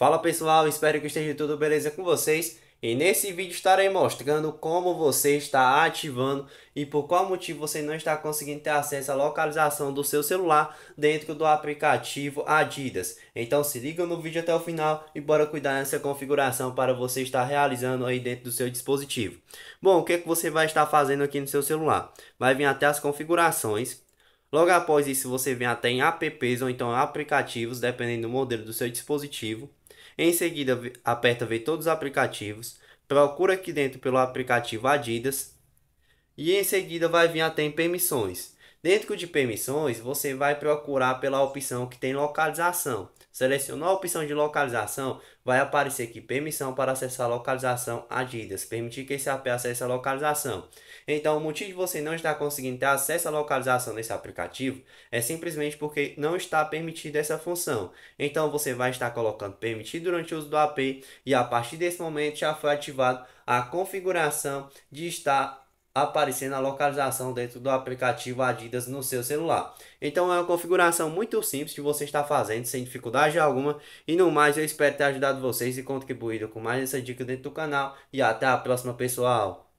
Fala pessoal, espero que esteja tudo beleza com vocês. E nesse vídeo estarei mostrando como você está ativando e por qual motivo você não está conseguindo ter acesso à localização do seu celular dentro do aplicativo Adidas. Então se liga no vídeo até o final e bora cuidar dessa configuração para você estar realizando aí dentro do seu dispositivo. Bom, o que, é que você vai estar fazendo aqui no seu celular? Vai vir até as configurações. Logo após isso você vem até em apps ou então aplicativos, dependendo do modelo do seu dispositivo. Em seguida, aperta Ver todos os aplicativos, procura aqui dentro pelo aplicativo Adidas e em seguida vai vir até em Permissões. Dentro de Permissões, você vai procurar pela opção que tem Localização. Selecionou a opção de localização, vai aparecer aqui permissão para acessar a localização Adidas, permitir que esse app acesse a localização. Então, o motivo de você não estar conseguindo ter acesso à localização nesse aplicativo é simplesmente porque não está permitida essa função. Então, você vai estar colocando permitir durante o uso do app e a partir desse momento já foi ativado a configuração de estar aparecendo a localização dentro do aplicativo Adidas no seu celular. Então é uma configuração muito simples que você está fazendo sem dificuldade alguma. E no mais, eu espero ter ajudado vocês e contribuído com mais essa dica dentro do canal. E até a próxima, pessoal!